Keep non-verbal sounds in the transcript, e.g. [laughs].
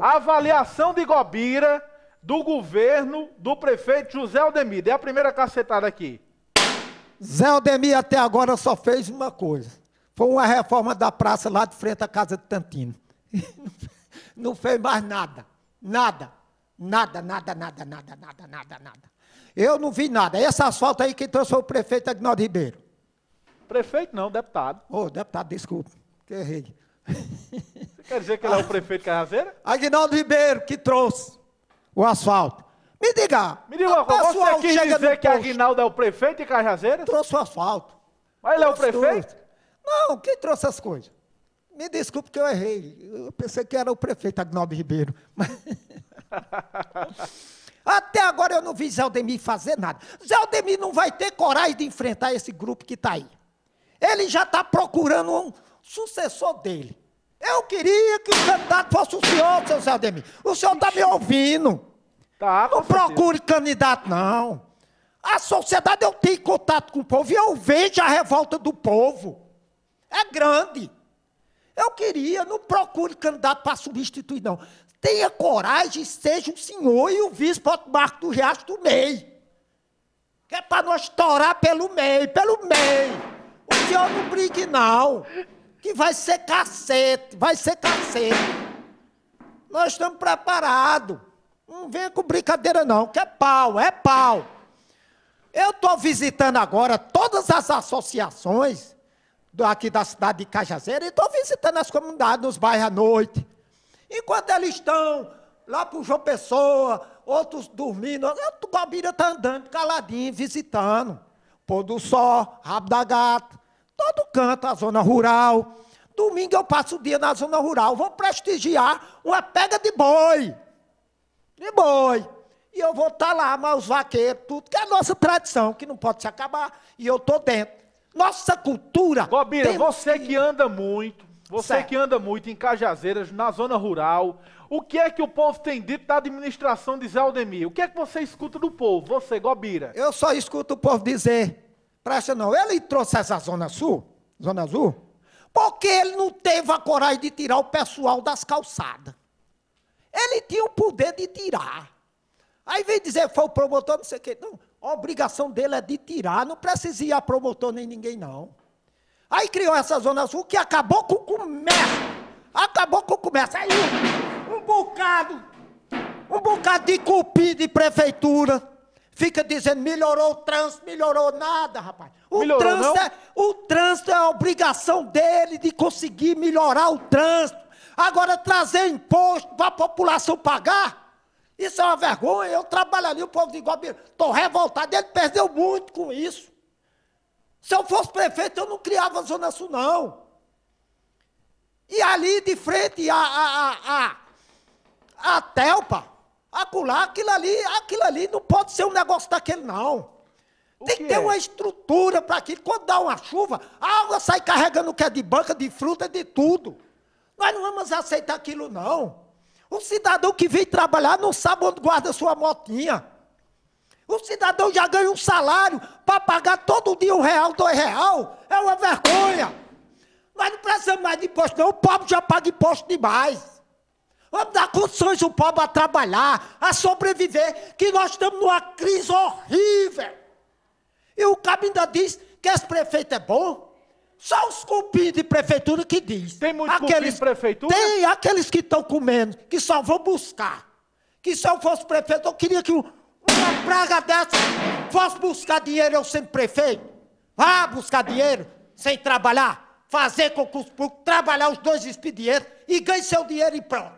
A avaliação de Gobira do governo do prefeito José Aldemir. É a primeira cacetada aqui. Zé Aldemir até agora só fez uma coisa. Foi uma reforma da praça lá de frente à casa de Tantino. [laughs] Não fez mais nada. Nada. Nada, nada, nada, nada, nada, nada, nada. Eu não vi nada. Essa asfalto aí que trouxe foi o prefeito Agnaldo Ribeiro. Prefeito não, deputado. Ô, oh, deputado, desculpa. Que errei. [laughs] Quer dizer que ele é o prefeito de Carraceira? Aguinaldo Ribeiro, que trouxe o asfalto. Me diga. Me diga uma coisa, você quis dizer que posto. Aguinaldo é o prefeito de Cajazeiras? Trouxe o asfalto. Mas ele trouxe é o prefeito? Tudo. Não, quem trouxe as coisas? Me desculpe que eu errei. Eu pensei que era o prefeito Agnaldo Ribeiro. Mas... [laughs] Até agora eu não vi Zé Aldemir fazer nada. Zé Aldemir não vai ter coragem de enfrentar esse grupo que está aí. Ele já está procurando um sucessor dele. Eu queria que o candidato fosse o senhor, seu Zé Ademir. O senhor está me ouvindo. Tá, não procure candidato, não. A sociedade, eu tenho contato com o povo e eu vejo a revolta do povo. É grande. Eu queria, não procure candidato para substituir, não. Tenha coragem, seja o senhor e o vice-marco do Riacho do MEI. Que é para nós estourar pelo MEI, pelo MEI. O senhor não brigue, não que vai ser cacete, vai ser cacete. Nós estamos preparados. Não venha com brincadeira, não, que é pau, é pau. Eu estou visitando agora todas as associações aqui da cidade de Cajazeira e estou visitando as comunidades nos bairros à noite. Enquanto eles estão lá para o João Pessoa, outros dormindo, o Guabira está andando caladinho, visitando. Pôr do sol, rabo da gata todo canto, a zona rural. Domingo eu passo o dia na zona rural, vou prestigiar uma pega de boi. De boi. E eu vou estar tá lá, mas os vaqueiros, tudo, que é a nossa tradição, que não pode se acabar. E eu estou dentro. Nossa cultura. Gobira, você que anda muito, você certo. que anda muito em Cajazeiras, na zona rural, o que é que o povo tem dito da administração de Zé Aldemir? O que é que você escuta do povo, você, Gobira? Eu só escuto o povo dizer Praça não, ele trouxe essa Zona Sul, Zona Azul, porque ele não teve a coragem de tirar o pessoal das calçadas. Ele tinha o poder de tirar. Aí vem dizer, foi o promotor, não sei o quê. Não, a obrigação dele é de tirar, não precisa ir a promotor nem ninguém, não. Aí criou essa Zona Azul que acabou com o comércio. Acabou com o comércio. Aí um, um bocado, um bocado de cupim de prefeitura fica dizendo melhorou o trânsito, melhorou nada, rapaz. O, melhorou, trânsito não? é, o trânsito é a obrigação dele de conseguir melhorar o trânsito. Agora, trazer imposto para a população pagar, isso é uma vergonha. Eu trabalho ali, o povo de Iguabiru, estou revoltado, ele perdeu muito com isso. Se eu fosse prefeito, eu não criava a Zona Sul, não. E ali de frente, a, a, a, a, a Telpa, acolá, aquilo ali, aquilo ali não pode ser um negócio daquele, não. O Tem que ter é? uma estrutura para aquilo. Quando dá uma chuva, a água sai carregando o que é de banca, de fruta, de tudo. Nós não vamos aceitar aquilo, não. O cidadão que vem trabalhar não sabe onde guarda sua motinha. O cidadão já ganha um salário para pagar todo dia um real, dois real. É uma vergonha. Nós não precisamos mais de imposto, não. O pobre já paga imposto demais. Vamos dar condições o povo a trabalhar, a sobreviver, que nós estamos numa crise horrível. E o cabo ainda diz que esse prefeito é bom. Só os cupins de prefeitura que diz. Tem muitos aqueles, de prefeitura? Tem aqueles que estão comendo, que só vão buscar. Que se eu fosse prefeito, eu queria que uma praga dessa fosse buscar dinheiro, eu sendo prefeito. Vá buscar dinheiro, sem trabalhar, fazer concurso público, trabalhar os dois expedientes e ganhe seu dinheiro e pronto.